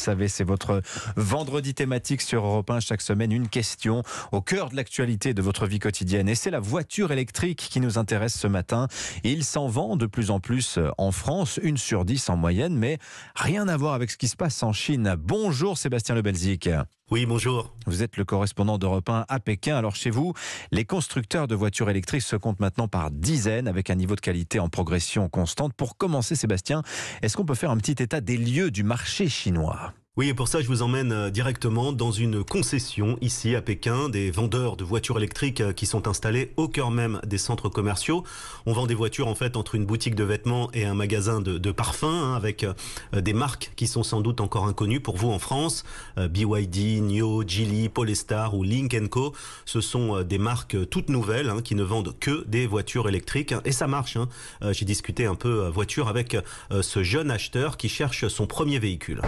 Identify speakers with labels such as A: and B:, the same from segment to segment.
A: Vous savez, c'est votre vendredi thématique sur Europe 1 chaque semaine. Une question au cœur de l'actualité de votre vie quotidienne. Et c'est la voiture électrique qui nous intéresse ce matin. Il s'en vend de plus en plus euh, en France, une sur dix en moyenne, mais rien à voir avec ce qui se passe en Chine. Bonjour Sébastien Lebelzik. Oui, bonjour. Vous êtes le correspondant d'Europe 1 à Pékin. Alors chez vous, les constructeurs de voitures électriques se comptent maintenant par dizaines avec un niveau de qualité en progression constante. Pour commencer, Sébastien, est-ce qu'on peut faire un petit état des lieux du marché chinois
B: oui, et pour ça, je vous emmène euh, directement dans une concession ici à Pékin, des vendeurs de voitures électriques euh, qui sont installés au cœur même des centres commerciaux. On vend des voitures en fait entre une boutique de vêtements et un magasin de, parfums, hein, avec euh, des marques qui sont sans doute encore inconnues pour vous en France. BYD, NIO, Geely, Polestar ou Link Co. Ce sont des marques toutes nouvelles hein, qui ne vendent que des voitures électriques. Hein. Et ça marche. Hein. J'ai discuté un peu voiture avec ce jeune acheteur qui cherche son premier véhicule.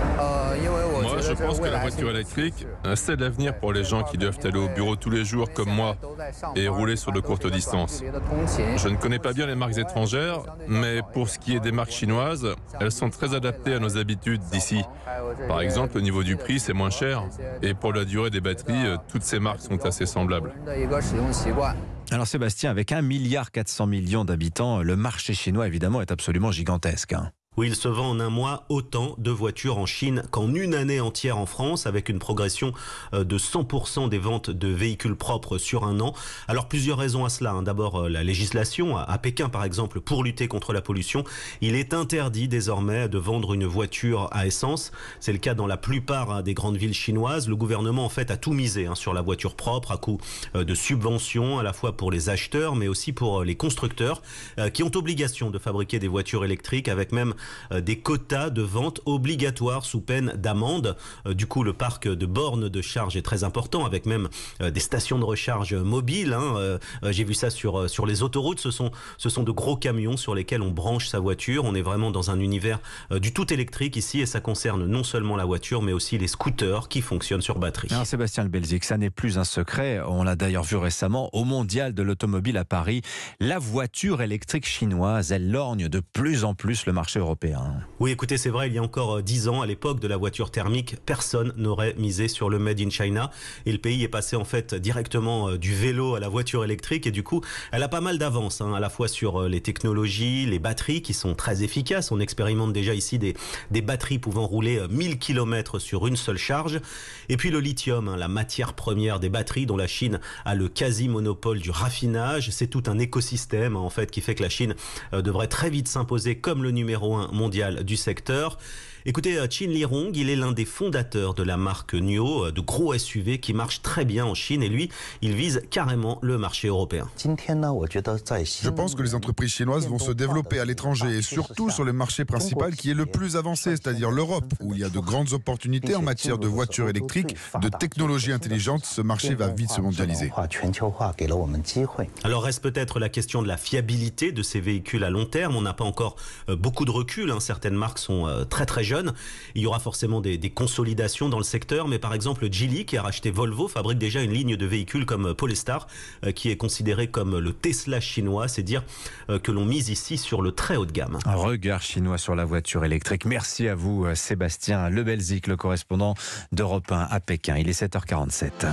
C: Moi, je pense que la voiture électrique, c'est l'avenir pour les gens qui doivent aller au bureau tous les jours comme moi et rouler sur de courtes distances. Je ne connais pas bien les marques étrangères, mais pour ce qui est des marques chinoises, elles sont très adaptées à nos habitudes d'ici. Par exemple, au niveau du prix, c'est moins cher. Et pour la durée des batteries, euh, toutes ces marques sont assez semblables.
A: Alors Sébastien, avec 1,4 milliard d'habitants, le marché chinois évidemment est absolument gigantesque. Hein
B: où il se vend en un mois autant de voitures en Chine qu'en une année entière en France, avec une progression euh, de 100% des ventes de véhicules propres sur un an. Alors plusieurs raisons à cela. Hein. D'abord euh, la législation. À Pékin, par exemple, pour lutter contre la pollution, il est interdit désormais de vendre une voiture à essence. C'est le cas dans la plupart hein, des grandes villes chinoises. Le gouvernement, en fait, a tout misé hein, sur la voiture propre à coup euh, de subventions, à la fois pour les acheteurs, mais aussi pour les constructeurs, qui ont obligation de fabriquer des voitures électriques, avec même euh, des quotas de vente obligatoires sous peine d'amende. Euh, du coup, le parc de bornes de charge est très important, avec même euh, des stations de recharge mobiles. Hein. J'ai vu ça sur, sur les autoroutes. Ce sont, ce sont de gros camions sur lesquels on branche sa voiture. On est vraiment dans un univers du tout électrique ici et ça concerne non seulement la voiture,
A: mais aussi les scooters qui fonctionnent sur batterie. Sébastien Le Belzic, ça n'est plus un secret. On l'a d'ailleurs vu récemment au Mondial de l'automobile à Paris. La voiture électrique chinoise, elle lorgne de plus en plus le marché européen
B: oui, écoutez, c'est vrai, il y a encore 10 euh, ans, à l'époque de la voiture thermique, personne n'aurait misé sur le Made in China. Et le pays est passé en fait directement euh, du vélo à la voiture électrique. Et du coup, elle a pas mal d'avance, hein, à la fois sur euh, les technologies, les batteries qui sont très efficaces. On expérimente déjà ici des, batteries pouvant rouler 1000 km sur une seule charge. Et puis le lithium, hein, la matière première des batteries dont la Chine a le quasi-monopole du raffinage. C'est tout un écosystème hein, en fait qui fait que la Chine devrait très vite s'imposer comme le numéro un mondial du secteur. Écoutez, euh, Chin Lirong, il est l'un des fondateurs de la marque NIO, euh, de gros SUV qui marche très bien en Chine et lui, il vise carrément le marché européen. Je pense
C: que les entreprises chinoises vont se développer à l'étranger et surtout sur le marché principal qui est le plus avancé, c'est-à-dire l'Europe, où il y a de grandes opportunités en matière de voitures électriques, de technologies intelligentes. Ce marché va vite se mondialiser.
B: Alors reste peut-être la question de la fiabilité de ces véhicules à long terme. On n'a pas encore euh, beaucoup de recul. Hein. Certaines marques sont très très jeunes il y aura forcément des, consolidations dans le secteur, mais par exemple Geely, qui a racheté Volvo, fabrique déjà une ligne de véhicules comme euh, Polestar, euh, qui est considéré comme le Tesla chinois. C'est dire euh, que l'on mise ici sur le
A: très haut de gamme. Un regard chinois sur la voiture électrique. Merci à vous, Sébastien Lebelzik, le correspondant d'Europe 1 à Pékin. Il est 7h47.